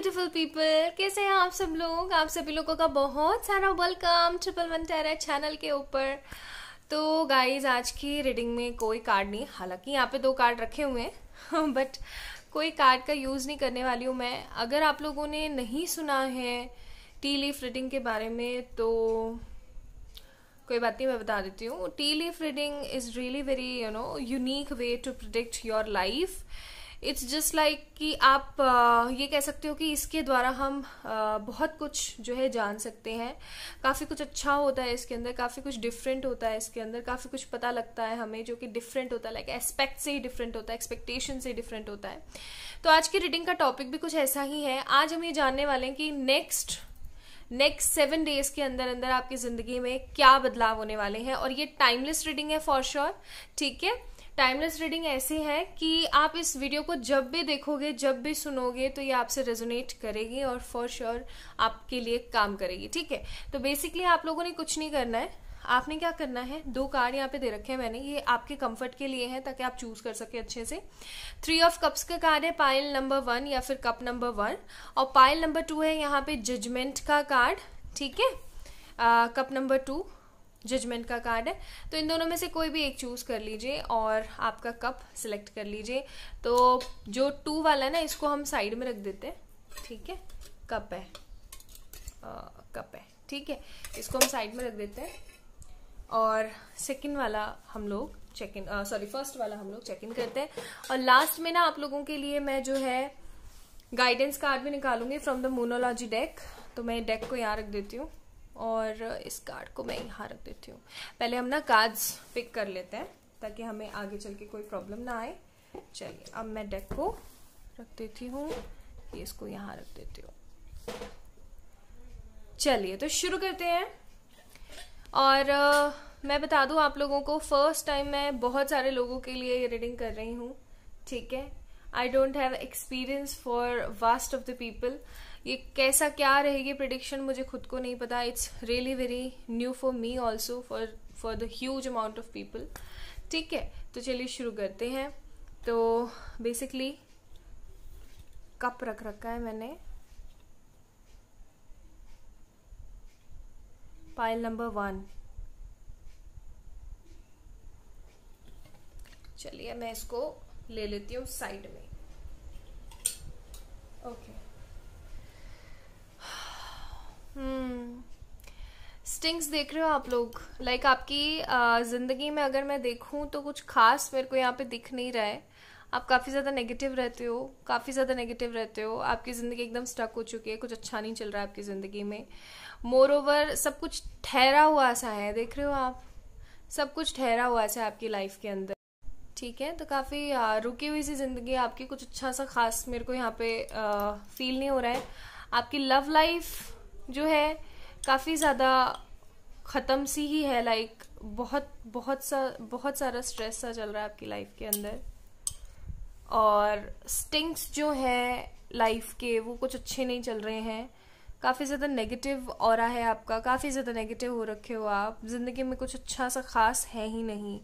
Beautiful people कैसे हैं आप सब लोग आप सभी लोगों का बहुत सारा welcome triple one tarot channel के ऊपर तो गाइस आज की रीडिंग में कोई कार्ड नहीं हालांकि यहाँ पे दो कार्ड रखे हुए हैं बट कोई कार्ड का यूज़ नहीं करने वाली हूँ मैं अगर आप लोगों ने नहीं सुना है टी लीफ रीडिंग के बारे में तो कोई बात नहीं मैं बता देती हूँ tea leaf reading is really very you know unique way to predict your life it's just like कि आप ये कह सकते हो कि इसके द्वारा हम बहुत कुछ जो है जान सकते हैं काफ़ी कुछ अच्छा होता है इसके अंदर काफ़ी कुछ डिफरेंट होता है इसके अंदर काफ़ी कुछ पता लगता है हमें जो कि डिफरेंट होता है लाइक एस्पेक्ट से ही डिफरेंट होता है एक्सपेक्टेशन से डिफरेंट होता है तो आज की रीडिंग का टॉपिक भी कुछ ऐसा ही है आज हम ये जानने वाले हैं कि नेक्स्ट नेक्स्ट सेवन डेज के अंदर अंदर आपकी ज़िंदगी में क्या बदलाव होने वाले हैं और ये टाइमलेस रीडिंग है फॉर श्योर ठीक है टाइमलेस रीडिंग ऐसी है कि आप इस वीडियो को जब भी देखोगे जब भी सुनोगे तो ये आपसे रेजोनेट करेगी और फॉर श्योर sure आपके लिए काम करेगी ठीक है तो बेसिकली आप लोगों ने कुछ नहीं करना है आपने क्या करना है दो कार्ड यहाँ पे दे रखे हैं मैंने ये आपके कंफर्ट के लिए है ताकि आप चूज कर सके अच्छे से थ्री ऑफ कप्स का कार्ड है पाइल नंबर वन या फिर कप नंबर वन और पाइल नंबर टू है यहाँ पे जजमेंट का कार्ड ठीक है कप नंबर टू जजमेंट का कार्ड है तो इन दोनों में से कोई भी एक चूज़ कर लीजिए और आपका कप सिलेक्ट कर लीजिए तो जो टू वाला है ना इसको हम साइड में रख देते हैं ठीक है कप है आ, कप है ठीक है इसको हम साइड में रख देते हैं और सेकंड वाला हम लोग चेक इन सॉरी फर्स्ट वाला हम लोग चेक इन करते हैं और लास्ट में ना आप लोगों के लिए मैं जो है गाइडेंस कार्ड भी निकालूंगी फ्रॉम द मोनोलॉजी डेक तो मैं डेक को यहाँ रख देती हूँ और इस कार्ड को मैं यहाँ रख देती हूँ पहले हम ना कार्ड्स पिक कर लेते हैं ताकि हमें आगे चल के कोई प्रॉब्लम ना आए चलिए अब मैं डेक को रख देती हूँ ये इसको यहाँ रख देती हूँ चलिए तो शुरू करते हैं और आ, मैं बता दूं आप लोगों को फर्स्ट टाइम मैं बहुत सारे लोगों के लिए ये रीडिंग कर रही हूँ ठीक है I don't have experience for vast of the people ये कैसा क्या रहेगी प्रडिक्शन मुझे खुद को नहीं पता it's really very new for me also for for the huge amount of people ठीक है तो चलिए शुरू करते हैं तो बेसिकली कप रख रखा है मैंने पाइल नंबर वन चलिए मैं इसको ले लेती हूँ साइड में इंस्टिंग्स देख रहे हो आप लोग लाइक like, आपकी ज़िंदगी में अगर मैं देखूँ तो कुछ खास मेरे को यहाँ पे दिख नहीं रहा है आप काफ़ी ज़्यादा नेगेटिव रहते हो काफ़ी ज़्यादा नेगेटिव रहते हो आपकी ज़िंदगी एकदम स्टक हो चुकी है कुछ अच्छा नहीं चल रहा है आपकी ज़िंदगी में मोर ओवर सब कुछ ठहरा हुआ सा है देख रहे हो आप सब कुछ ठहरा हुआ सा है आपकी लाइफ के अंदर ठीक है तो काफ़ी रुकी हुई सी ज़िंदगी आपकी कुछ अच्छा सा खास मेरे को यहाँ पे फील नहीं हो रहा है आपकी लव लाइफ जो है काफ़ी ज़्यादा ख़त्म सी ही है लाइक बहुत बहुत सा बहुत सारा स्ट्रेस सा चल रहा है आपकी लाइफ के अंदर और स्टिंग्स जो हैं लाइफ के वो कुछ अच्छे नहीं चल रहे हैं काफ़ी ज़्यादा नेगेटिव और है आपका काफ़ी ज़्यादा नेगेटिव हो रखे हो आप ज़िंदगी में कुछ अच्छा सा खास है ही नहीं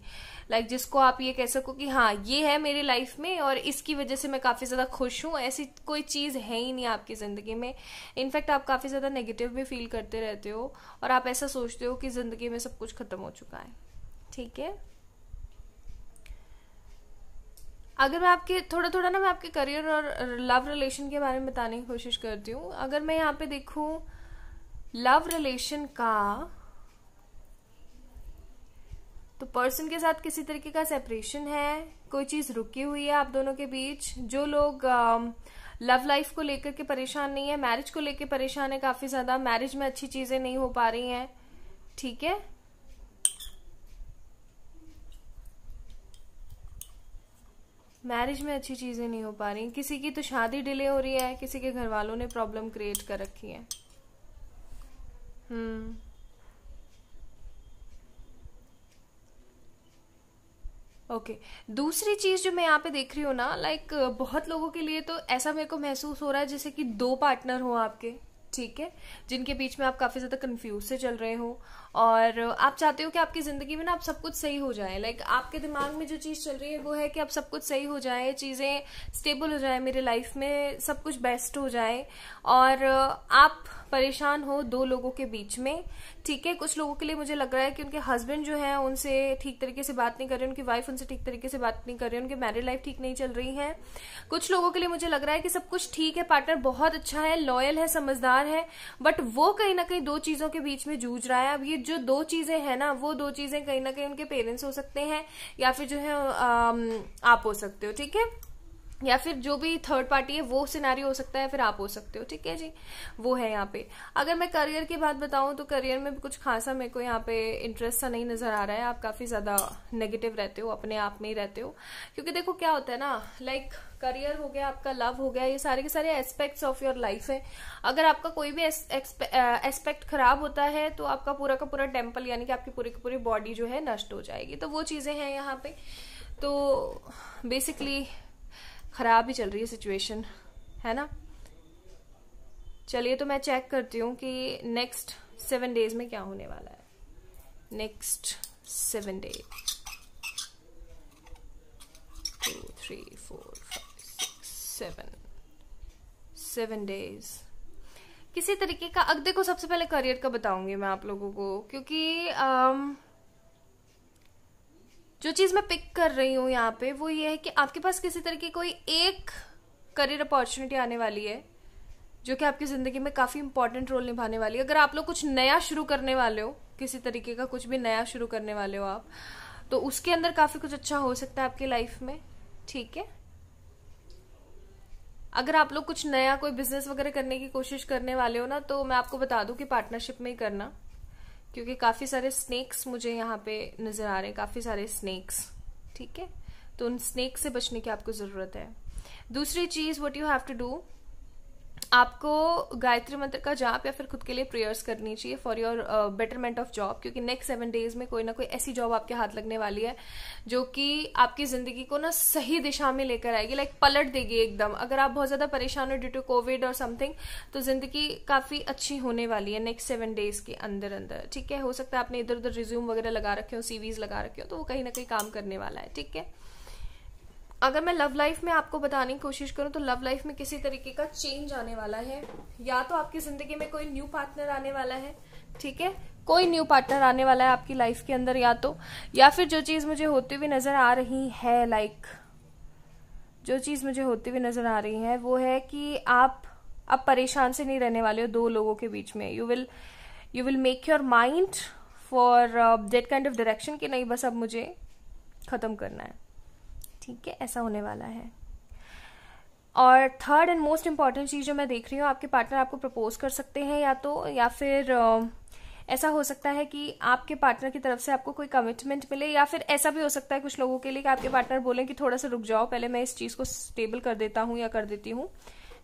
लाइक like, जिसको आप ये कह सको कि हाँ ये है मेरी लाइफ में और इसकी वजह से मैं काफ़ी ज़्यादा खुश हूँ ऐसी कोई चीज़ है ही नहीं आपकी ज़िंदगी में इनफैक्ट आप काफ़ी ज़्यादा नेगेटिव भी फील करते रहते हो और आप ऐसा सोचते हो कि ज़िंदगी में सब कुछ ख़त्म हो चुका है ठीक है अगर मैं आपके थोड़ा थोड़ा ना मैं आपके करियर और लव रिलेशन के बारे में बताने की कोशिश करती हूँ अगर मैं यहाँ पे देखूँ लव रिलेशन का तो पर्सन के साथ किसी तरीके का सेपरेशन है कोई चीज रुकी हुई है आप दोनों के बीच जो लोग लव um, लाइफ को लेकर के परेशान नहीं है मैरिज को लेकर परेशान है काफी ज्यादा मैरिज में अच्छी चीजें नहीं हो पा रही हैं ठीक है मैरिज में अच्छी चीज़ें नहीं हो पा रही किसी की तो शादी डिले हो रही है किसी के घर वालों ने प्रॉब्लम क्रिएट कर रखी है हम्म ओके okay. दूसरी चीज जो मैं यहाँ पे देख रही हूँ ना लाइक बहुत लोगों के लिए तो ऐसा मेरे को महसूस हो रहा है जैसे कि दो पार्टनर हो आपके ठीक है जिनके बीच में आप काफ़ी ज़्यादा कन्फ्यूज से चल रहे हो और आप चाहते हो कि आपकी ज़िंदगी में ना आप सब कुछ सही हो जाए लाइक आपके दिमाग में जो चीज़ चल रही है वो है कि आप सब कुछ सही हो जाए चीज़ें स्टेबल हो जाए मेरे लाइफ में सब कुछ बेस्ट हो जाए और आप परेशान हो दो लोगों के बीच में ठीक है कुछ लोगों के लिए मुझे लग रहा है कि उनके हस्बैंड जो है उनसे ठीक तरीके से बात नहीं कर रहे उनकी वाइफ उनसे ठीक तरीके से बात नहीं कर रही उनकी मैरिड लाइफ ठीक नहीं चल रही है कुछ लोगों के लिए मुझे लग रहा है कि सब कुछ ठीक है पार्टनर बहुत अच्छा है लॉयल है समझदार है बट वो कहीं ना कहीं दो चीजों के बीच में जूझ रहा है अब ये जो दो चीजें हैं ना वो दो चीजें कहीं ना कहीं उनके पेरेंट्स हो सकते हैं या फिर जो है आप हो सकते हो ठीक है या फिर जो भी थर्ड पार्टी है वो सिनारी हो सकता है फिर आप हो सकते हो ठीक है जी वो है यहाँ पे अगर मैं करियर की बात बताऊँ तो करियर में भी कुछ खासा मेरे को यहाँ पे इंटरेस्ट सा नहीं नज़र आ रहा है आप काफ़ी ज़्यादा नेगेटिव रहते हो अपने आप में ही रहते हो क्योंकि देखो क्या होता है ना लाइक like, करियर हो गया आपका लव हो गया ये सारे के सारे एस्पेक्ट्स ऑफ योर लाइफ है अगर आपका कोई भी एस्पेक्ट खराब होता है तो आपका पूरा का पूरा टेम्पल यानी कि आपकी पूरी की पूरी बॉडी जो है नष्ट हो जाएगी तो वो चीज़ें हैं यहाँ पे तो बेसिकली ख़राब ही चल रही है सिचुएशन है ना चलिए तो मैं चेक करती हूँ कि नेक्स्ट सेवन डेज में क्या होने वाला है next seven day two three four five six seven seven days किसी तरीके का अब देखो सबसे पहले करियर का बताऊंगी मैं आप लोगों को क्योंकि um, जो चीज़ मैं पिक कर रही हूँ यहाँ पे वो ये है कि आपके पास किसी तरह की कोई एक करियर अपॉर्चुनिटी आने वाली है जो कि आपकी ज़िंदगी में काफ़ी इंपॉर्टेंट रोल निभाने वाली है अगर आप लोग कुछ नया शुरू करने वाले हो किसी तरीके का कुछ भी नया शुरू करने वाले हो आप तो उसके अंदर काफ़ी कुछ अच्छा हो सकता है आपकी लाइफ में ठीक है अगर आप लोग कुछ नया कोई बिजनेस वगैरह करने की कोशिश करने वाले हो ना तो मैं आपको बता दूं कि पार्टनरशिप में ही करना क्योंकि काफ़ी सारे स्नेक्स मुझे यहाँ पे नज़र आ रहे हैं काफ़ी सारे स्नेक्स ठीक है तो उन स्नेक्स से बचने की आपको ज़रूरत है दूसरी चीज़ what you have to do आपको गायत्री मंत्र का जाप या फिर खुद के लिए प्रेयर्स करनी चाहिए for your betterment of job क्योंकि नेक्स्ट सेवन डेज में कोई ना कोई ऐसी जॉब आपके हाथ लगने वाली है जो कि आपकी ज़िंदगी को ना सही दिशा में लेकर आएगी लाइक like, पलट देगी एकदम अगर आप बहुत ज़्यादा परेशान हो ड्यू टू कोविड और समथिंग तो ज़िंदगी काफ़ी अच्छी होने वाली है नेक्स्ट सेवन डेज के अंदर अंदर ठीक है हो सकता है आपने इधर उधर रिज्यूम वगैरह लगा रखे हो सीवीज लगा रखे हो तो वो कहीं ना कहीं काम करने वाला है ठीक है अगर मैं लव लाइफ में आपको बताने की कोशिश करूं तो लव लाइफ में किसी तरीके का चेंज आने वाला है या तो आपकी जिंदगी में कोई न्यू पार्टनर आने वाला है ठीक है कोई न्यू पार्टनर आने वाला है आपकी लाइफ के अंदर या तो या फिर जो चीज मुझे होती हुई नजर आ रही है लाइक जो चीज मुझे होती हुई नजर आ रही है वो है कि आप अब परेशान से नहीं रहने वाले हो दो लोगों के बीच में you will you will make your mind for that kind of direction कि नहीं बस अब मुझे खत्म करना है ठीक है ऐसा होने वाला है और थर्ड एंड मोस्ट इम्पॉर्टेंट चीज़ जो मैं देख रही हूँ आपके पार्टनर आपको प्रपोज कर सकते हैं या तो या फिर ऐसा हो सकता है कि आपके पार्टनर की तरफ से आपको कोई कमिटमेंट मिले या फिर ऐसा भी हो सकता है कुछ लोगों के लिए कि आपके पार्टनर बोलें कि थोड़ा सा रुक जाओ पहले मैं इस चीज़ को स्टेबल कर देता हूँ या कर देती हूँ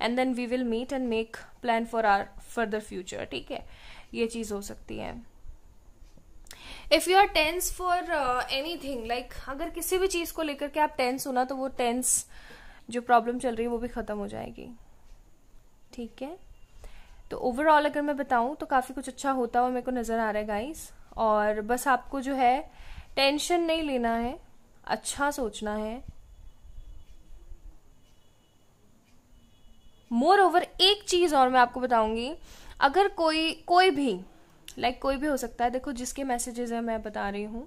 and then we will meet and make plan for our further future ठीक है ये चीज़ हो सकती है if you are tense for anything like अगर किसी भी चीज को लेकर के आप टेंस होना तो वो टेंस जो प्रॉब्लम चल रही है वो भी खत्म हो जाएगी ठीक है तो ओवरऑल अगर मैं बताऊं तो काफ़ी कुछ अच्छा होता हुआ मेरे को नज़र आ रहा है गाइस और बस आपको जो है टेंशन नहीं लेना है अच्छा सोचना है मोर ओवर एक चीज़ और मैं आपको बताऊंगी अगर कोई कोई भी लाइक like कोई भी हो सकता है देखो जिसके मैसेजेस हैं मैं बता रही हूँ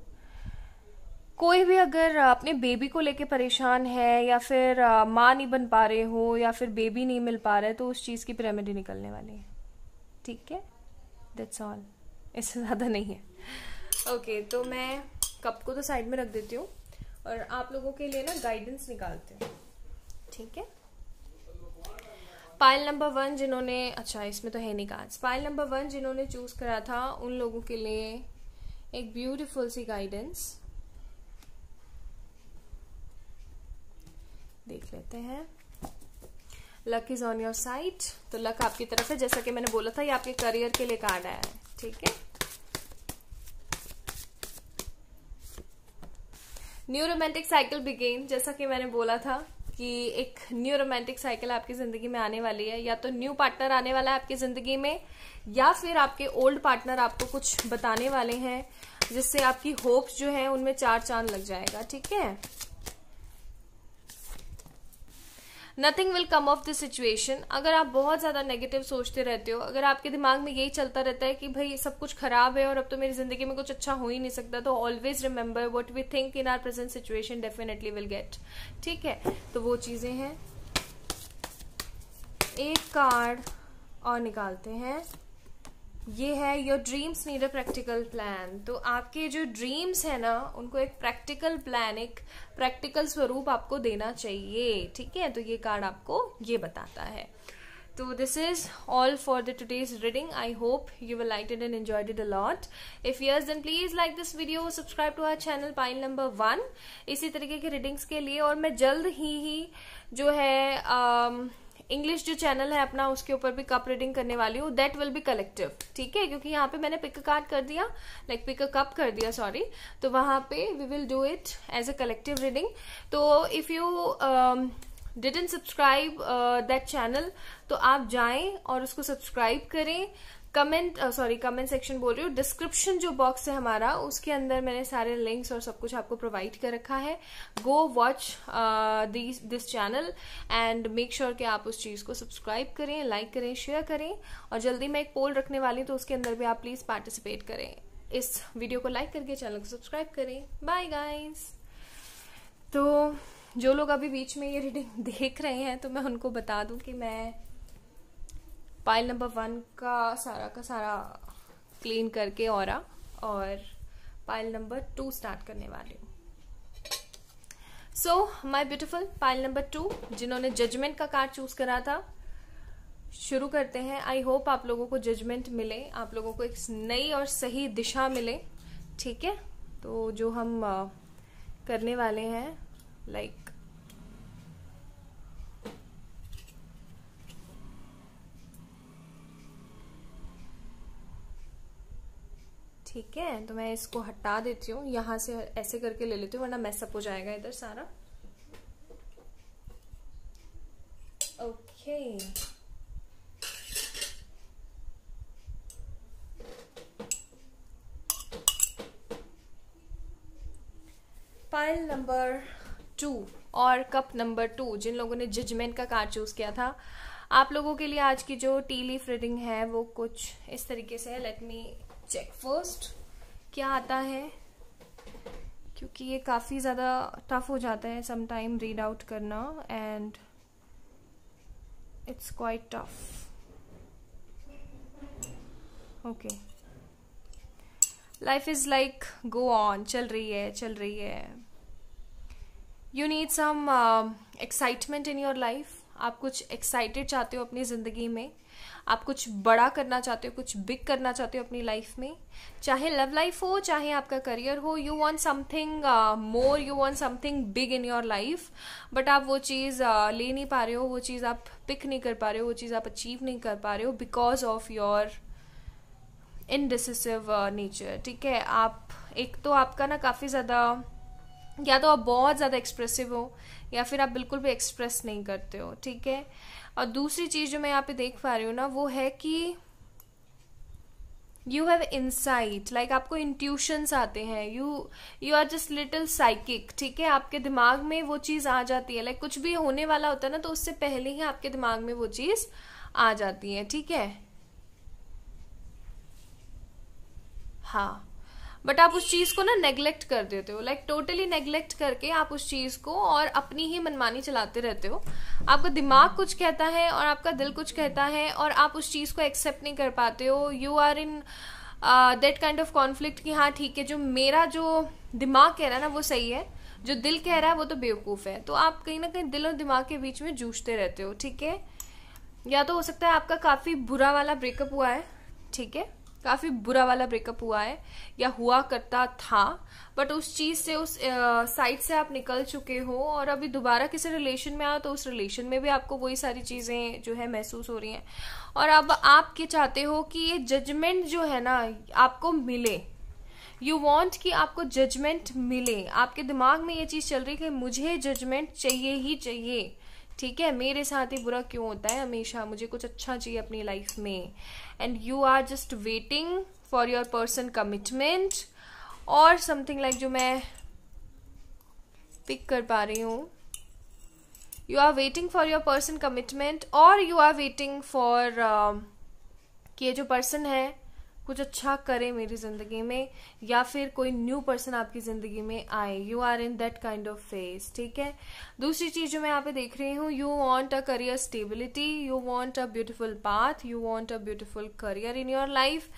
कोई भी अगर अपने बेबी को लेके परेशान है या फिर माँ नहीं बन पा रहे हो या फिर बेबी नहीं मिल पा रहा है तो उस चीज़ की रेमेडी निकलने वाली है ठीक है दैट्स ऑल इससे ज़्यादा नहीं है ओके okay, तो मैं कप को तो साइड में रख देती हूँ और आप लोगों के लिए ना गाइडेंस निकालते हैं ठीक है पाइल नंबर वन जिन्होंने अच्छा इसमें तो है नहीं कार्ड्स पाइल नंबर वन जिन्होंने चूज़ करा था उन लोगों के लिए एक ब्यूटीफुल सी गाइडेंस देख लेते हैं luck is on your side तो लक आपकी तरफ है जैसा कि मैंने बोला था ये आपके करियर के लिए कार्ड आया है ठीक है न्यू रोमांटिक साइकिल बिगेन जैसा कि मैंने बोला था कि एक न्यू रोमांटिक साइकिल आपकी ज़िंदगी में आने वाली है या तो न्यू पार्टनर आने वाला है आपकी ज़िंदगी में या फिर आपके ओल्ड पार्टनर आपको कुछ बताने वाले हैं जिससे आपकी होप्स जो है उनमें चार चांद लग जाएगा ठीक है nothing will come of this situation अगर आप बहुत ज़्यादा नेगेटिव सोचते रहते हो अगर आपके दिमाग में यही चलता रहता है कि भाई सब कुछ खराब है और अब तो मेरी जिंदगी में कुछ अच्छा हो ही नहीं सकता तो always remember what we think in our present situation definitely will get ठीक है तो वो चीज़ें हैं एक कार्ड और निकालते हैं ये है your dreams need a practical plan तो आपके जो ड्रीम्स है ना उनको एक प्रैक्टिकल प्लान एक प्रैक्टिकल स्वरूप आपको देना चाहिए ठीक है तो ये कार्ड आपको ये बताता है तो this is all for the today's reading I hope you will like it and enjoyed it a lot if yes then please like this video subscribe to our channel pile number one इसी तरीके की readings के लिए और मैं जल्द ही ही जो है um, इंग्लिश जो चैनल है अपना उसके ऊपर भी कप रीडिंग करने वाली हूँ दैट विल बी कलेक्टिव ठीक है क्योंकि यहाँ पे मैंने पिक कार्ड कर दिया लाइक पिक अ कप कर दिया सॉरी तो वहाँ पे we will do it as a collective reading तो if you didn't subscribe that channel तो आप जाएं और उसको सब्सक्राइब करें कमेंट सॉरी कमेंट सेक्शन बोल रही हूँ डिस्क्रिप्शन जो बॉक्स है हमारा उसके अंदर मैंने सारे लिंक्स और सब कुछ आपको प्रोवाइड कर रखा है go watch this channel and make sure कि आप उस चीज़ को सब्सक्राइब करें लाइक करें शेयर करें और जल्दी मैं एक पोल रखने वाली हूँ तो उसके अंदर भी आप प्लीज़ पार्टिसिपेट करें इस वीडियो को लाइक करके चैनल को सब्सक्राइब करें बाय गाइज तो जो लोग अभी बीच में ये रीडिंग देख रहे हैं तो मैं उनको बता दूं कि मैं पाइल नंबर वन का सारा का सारा क्लीन करके और और पाइल नंबर टू स्टार्ट करने वाली हूँ so my beautiful pile number two जिन्होंने जजमेंट का कार्ड चूज करा था शुरू करते हैं आई होप आप लोगों को जजमेंट मिले आप लोगों को एक नई और सही दिशा मिले ठीक है तो जो हम करने वाले हैं लाइक like, ठीक है तो मैं इसको हटा देती हूँ यहाँ से ऐसे करके ले लेती हूँ वरना मैसअप हो जाएगा इधर सारा ओके फाइल नंबर टू और कप नंबर टू जिन लोगों ने जजमेंट का कार्ड चूज़ किया था आप लोगों के लिए आज की जो टी लीफ रीडिंग है वो कुछ इस तरीके से है लेट मी चेक फर्स्ट क्या आता है क्योंकि ये काफ़ी ज़्यादा टफ हो जाता है समटाइम रीड आउट करना and it's quite tough okay life is like go on चल रही है चल रही है you need some excitement in your life आप कुछ एक्साइटेड चाहते हो अपनी ज़िंदगी में आप कुछ बड़ा करना चाहते हो कुछ बिग करना चाहते हो अपनी लाइफ में चाहे लव लाइफ हो चाहे आपका करियर हो you want something more you want something big in your life but आप वो चीज़ uh, ले नहीं पा रहे हो वो चीज़ आप पिक नहीं कर पा रहे हो वो चीज़ आप अचीव नहीं कर पा रहे हो because of your indecisive nature ठीक है आप एक तो आपका ना काफ़ी ज़्यादा या तो आप बहुत ज़्यादा एक्सप्रेसिव हो या फिर आप बिल्कुल भी एक्सप्रेस नहीं करते हो ठीक है और दूसरी चीज़ जो मैं यहाँ पे देख पा रही हूँ ना वो है कि यू हैव इंसाइट लाइक आपको इंट्यूशंस आते हैं you you are just little psychic ठीक है आपके दिमाग में वो चीज़ आ जाती है लाइक like, कुछ भी होने वाला होता है ना तो उससे पहले ही आपके दिमाग में वो चीज़ आ जाती है ठीक है हाँ बट आप उस चीज़ को ना नेग्लेक्ट कर देते हो लाइक टोटली नेग्लेक्ट करके आप उस चीज़ को और अपनी ही मनमानी चलाते रहते हो आपका दिमाग कुछ कहता है और आपका दिल कुछ कहता है और आप उस चीज़ को एक्सेप्ट नहीं कर पाते हो you are in that kind of conflict कि हाँ ठीक है जो मेरा जो दिमाग कह रहा है ना वो सही है जो दिल कह रहा है वो तो बेवकूफ़ है तो आप कहीं ना कहीं दिल और दिमाग के बीच में जूझते रहते हो ठीक है या तो हो सकता है आपका काफ़ी बुरा वाला ब्रेकअप हुआ है ठीक है काफ़ी बुरा वाला ब्रेकअप हुआ है या हुआ करता था बट उस चीज़ से उस साइड से आप निकल चुके हो और अभी दोबारा किसी रिलेशन में आओ तो उस रिलेशन में भी आपको वही सारी चीज़ें जो है महसूस हो रही हैं और अब आप क्या चाहते हो कि ये जजमेंट जो है ना आपको मिले यू वॉन्ट कि आपको जजमेंट मिले आपके दिमाग में ये चीज़ चल रही है कि मुझे जजमेंट चाहिए ही चाहिए ठीक है मेरे साथ ही बुरा क्यों होता है हमेशा मुझे कुछ अच्छा चाहिए अपनी लाइफ में and you are just waiting for your person commitment और समथिंग लाइक जो मैं पिक कर पा रही हूँ you are waiting for your person commitment और यू आर वेटिंग फॉर कि ये जो पर्सन है कुछ अच्छा करे मेरी ज़िंदगी में या फिर कोई न्यू पर्सन आपकी ज़िंदगी में आए you are in that kind of phase ठीक है दूसरी चीज़ जो मैं यहाँ पे देख रही हूँ you want a career stability you want a beautiful path you want a beautiful career in your life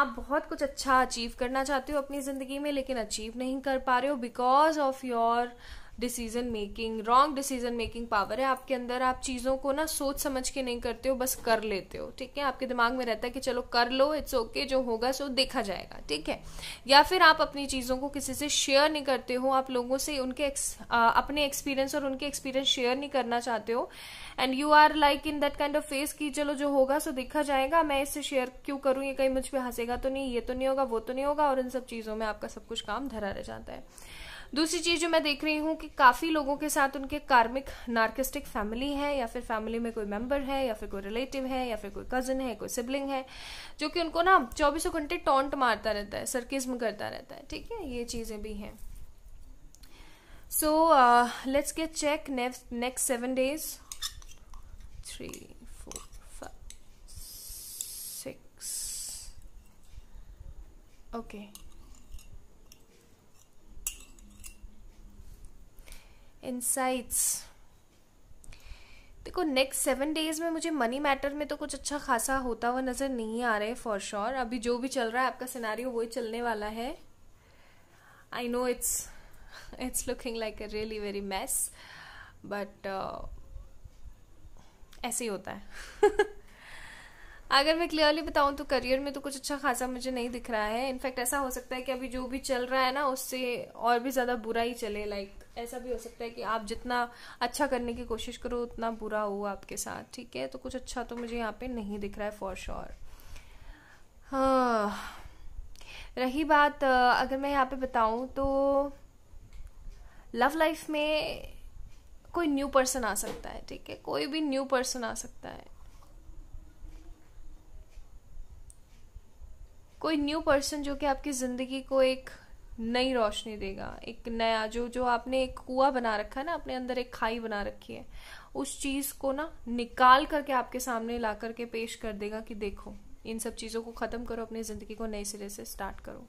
आप बहुत कुछ अच्छा अचीव करना चाहते हो अपनी ज़िंदगी में लेकिन अचीव नहीं कर पा रहे हो because of your decision making wrong decision making power है आपके अंदर आप चीज़ों को ना सोच समझ के नहीं करते हो बस कर लेते हो ठीक है आपके दिमाग में रहता है कि चलो कर लो इट्स ओके okay, जो होगा सो देखा जाएगा ठीक है या फिर आप अपनी चीज़ों को किसी से शेयर नहीं करते हो आप लोगों से उनके अपने एक्सपीरियंस और उनके एक्सपीरियंस शेयर नहीं करना चाहते हो and you are like in that kind of phase कि चलो जो होगा सो देखा जाएगा मैं इससे शेयर क्यों करूँ ये कहीं मुझ पर हंसेगा तो नहीं ये तो नहीं होगा वो तो नहीं होगा और इन सब चीज़ों में आपका सब कुछ काम धरा रह जाता है दूसरी चीज जो मैं देख रही हूँ कि काफी लोगों के साथ उनके कार्मिक नार्किस्टिक फैमिली है या फिर फैमिली में कोई मेंबर है या फिर कोई रिलेटिव है या फिर कोई कजन है कोई सिबलिंग है जो कि उनको ना चौबीसों घंटे टोंट मारता रहता है सरकिज्म करता रहता है ठीक है ये चीजें भी हैं so let's get check next seven days three four five six okay insights देखो नेक्स्ट सेवन डेज में मुझे मनी मैटर में तो कुछ अच्छा खासा होता हुआ नज़र नहीं आ रहा है फॉर श्योर sure. अभी जो भी चल रहा है आपका सिनारी वही चलने वाला है I know it's it's looking like a really very mess but ऐसे ही होता है अगर मैं क्लियरली बताऊं तो करियर में तो कुछ अच्छा खासा मुझे नहीं दिख रहा है इनफैक्ट ऐसा हो सकता है कि अभी जो भी चल रहा है ना उससे और भी ज़्यादा बुरा ही चले लाइक like, ऐसा भी हो सकता है कि आप जितना अच्छा करने की कोशिश करो उतना बुरा हो आपके साथ ठीक है तो कुछ अच्छा तो मुझे यहाँ पे नहीं दिख रहा है फॉर श्योर हाँ रही बात अगर मैं यहाँ पे बताऊँ तो लव लाइफ में कोई न्यू पर्सन आ सकता है ठीक है कोई भी न्यू पर्सन आ सकता है कोई न्यू पर्सन जो कि आपकी ज़िंदगी को एक नई रोशनी देगा एक नया जो जो आपने एक कुआ बना रखा है ना अपने अंदर एक खाई बना रखी है उस चीज को ना निकाल करके आपके सामने ला करके पेश कर देगा कि देखो इन सब चीज़ों को ख़त्म करो अपनी ज़िंदगी को नए सिरे से स्टार्ट करो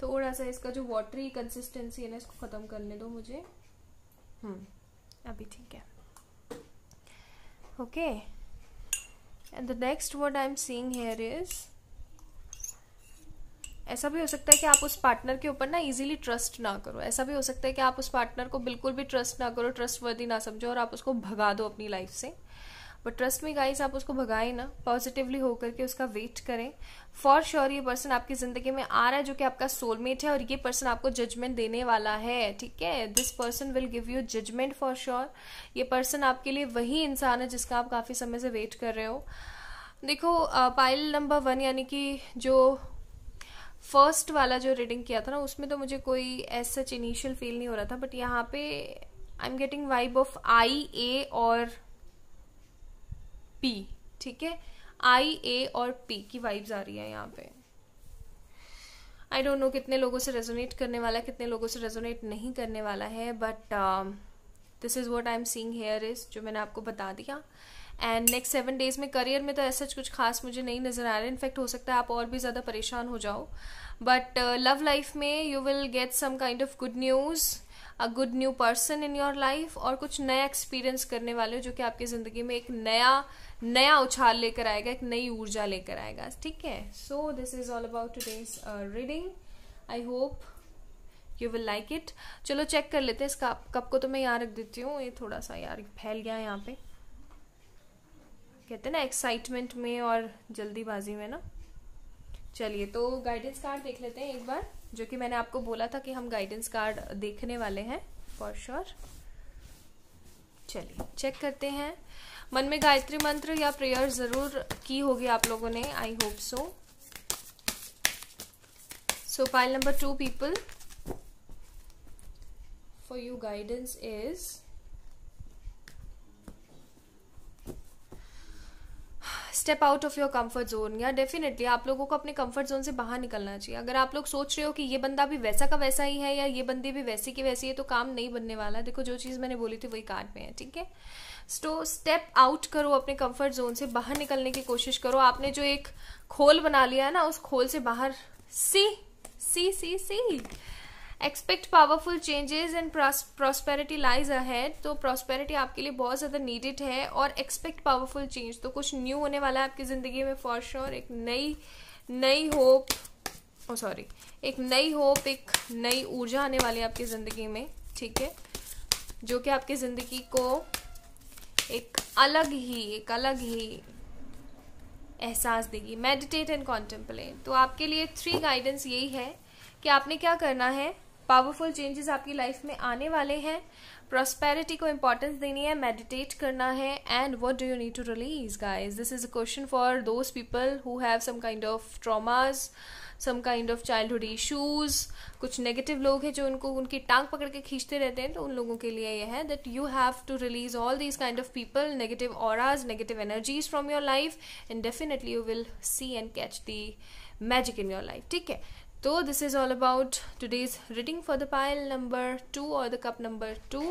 तो थोड़ा सा इसका जो वाटरी कंसिस्टेंसी है ना इसको ख़त्म करने दो मुझे हम्म, अभी ठीक है okay and the next word I am seeing here is ऐसा भी हो सकता है कि आप उस पार्टनर के ऊपर ना इजीली ट्रस्ट ना करो ऐसा भी हो सकता है कि आप उस पार्टनर को बिल्कुल भी ट्रस्ट ना करो ट्रस्ट वर्दी ना समझो और आप उसको भगा दो अपनी लाइफ से बट ट्रस्ट में गाइस आप उसको भगाएं ना पॉजिटिवली होकर के उसका वेट करें फॉर श्योर sure ये पर्सन आपकी ज़िंदगी में आ रहा है जो कि आपका सोलमेट है और ये पर्सन आपको जजमेंट देने वाला है ठीक है this person will give you judgement for sure ये पर्सन आपके लिए वही इंसान है जिसका आप काफ़ी समय से वेट कर रहे हो देखो पाइल नंबर वन यानी कि जो फर्स्ट वाला जो रीडिंग किया था ना उसमें तो मुझे कोई एज सच इनिशियल फील नहीं हो रहा था बट यहाँ पे I am getting vibe of I A और पी ठीक है आई ए और पी की वाइब्स आ रही है यहाँ पे आई डोंट नो कितने लोगों से रेजोनेट करने वाला है कितने लोगों से रेजोनेट नहीं करने वाला है but this is what I am seeing here is जो मैंने आपको बता दिया एंड नेक्स्ट सेवन डेज में करियर में तो ऐसा कुछ खास मुझे नहीं नज़र आ रहा है इनफैक्ट हो सकता है आप और भी ज़्यादा परेशान हो जाओ बट लव लाइफ में you will get some kind of good news a good new person in your life और कुछ नया एक्सपीरियंस करने वाले हो जो कि आपकी ज़िंदगी में एक नया नया उछाल लेकर आएगा एक नई ऊर्जा लेकर आएगा ठीक है so this is all about today's reading I hope you will like it चलो चेक कर लेते हैं इसका कप को तो मैं यहाँ रख देती हूँ ये थोड़ा सा यार फैल गया है यहाँ पे कहते हैं ना एक्साइटमेंट में और जल्दीबाजी में ना चलिए तो गाइडेंस कार्ड देख लेते हैं एक बार जो कि मैंने आपको बोला था कि हम गाइडेंस कार्ड देखने वाले हैं फॉर श्योर चलिए चेक करते हैं मन में गायत्री मंत्र या प्रेयर जरूर की होगी आप लोगों ने I hope so so pile number two people for you guidance is step out of your comfort zone या डेफिनेटली आप लोगों को अपने कंफर्ट जोन से बाहर निकलना चाहिए अगर आप लोग सोच रहे हो कि ये बंदा भी वैसा का वैसा ही है या ये बंदी भी वैसी की वैसी है तो काम नहीं बनने वाला देखो जो चीज़ मैंने बोली थी वही कार्ड में है ठीक है सो स्टेप आउट करो अपने कंफर्ट जोन से बाहर निकलने की कोशिश करो आपने जो एक खोल बना लिया है ना उस खोल से बाहर see see see see expect powerful changes and prosperity lies ahead तो प्रॉस्पेरिटी आपके लिए बहुत ज़्यादा नीडेड है और एक्सपेक्ट पावरफुल चेंज तो कुछ न्यू होने वाला है आपकी ज़िंदगी में फॉर श्योर sure, एक नई नई होप ओ सॉरी एक नई होप एक नई ऊर्जा आने वाली है आपकी ज़िंदगी में ठीक है जो कि आपकी ज़िंदगी को एक अलग ही एक अलग ही एहसास देगी मेडिटेट एंड कॉन्टेम्पलेट तो आपके लिए थ्री गाइडेंस यही है कि आपने क्या करना है पावरफुल चेंजेस आपकी लाइफ में आने वाले हैं प्रोस्पेरिटी को इंपॉर्टेंस देनी है मेडिटेट करना है and what do you need to release guys this is a question for those people who have some kind of traumas some kind of childhood issues कुछ नेगेटिव लोग हैं जो उनको उनकी टांग पकड़ के खींचते रहते हैं तो उन लोगों के लिए यह है that you have to release all these kind of people negative auras negative energies from your life and definitely you will see and catch the magic in your life ठीक है तो this is all about today's reading for the pile number two और the cup number two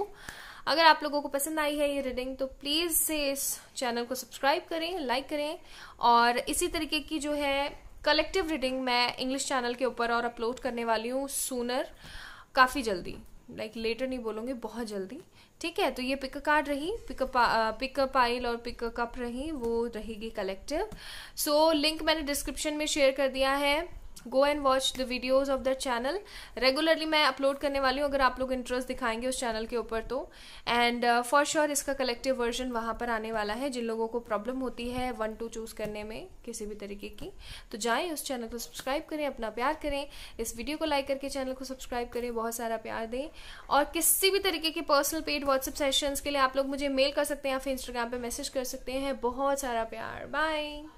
अगर आप लोगों को पसंद आई है ये रीडिंग तो प्लीज़ से इस चैनल को सब्सक्राइब करें लाइक करें और इसी तरीके की जो है कलेक्टिव रीडिंग मैं इंग्लिश चैनल के ऊपर और अपलोड करने वाली हूँ सूनर काफ़ी जल्दी लाइक like, लेटर नहीं बोलूँगी बहुत जल्दी ठीक है तो ये पिक कार्ड रही पिकअप पिकअप पाइल और पिक कप रही वो रहेगी कलेक्टिव सो लिंक मैंने डिस्क्रिप्शन में शेयर कर दिया है go and watch the videos of that channel regularly मैं अपलोड करने वाली हूँ अगर आप लोग इंटरेस्ट दिखाएंगे उस चैनल के ऊपर तो एंड फॉर श्योर इसका कलेक्टिव वर्जन वहाँ पर आने वाला है जिन लोगों को प्रॉब्लम होती है वन टू चूज़ करने में किसी भी तरीके की तो जाएँ उस चैनल को सब्सक्राइब करें अपना प्यार करें इस वीडियो को लाइक करके चैनल को सब्सक्राइब करें बहुत सारा प्यार दें और किसी भी तरीके के पर्सनल पेड व्हाट्सएप सेशन के लिए आप लोग मुझे मेल कर सकते हैं या फिर इंस्टाग्राम पर मैसेज कर सकते हैं बहुत सारा प्यार बाय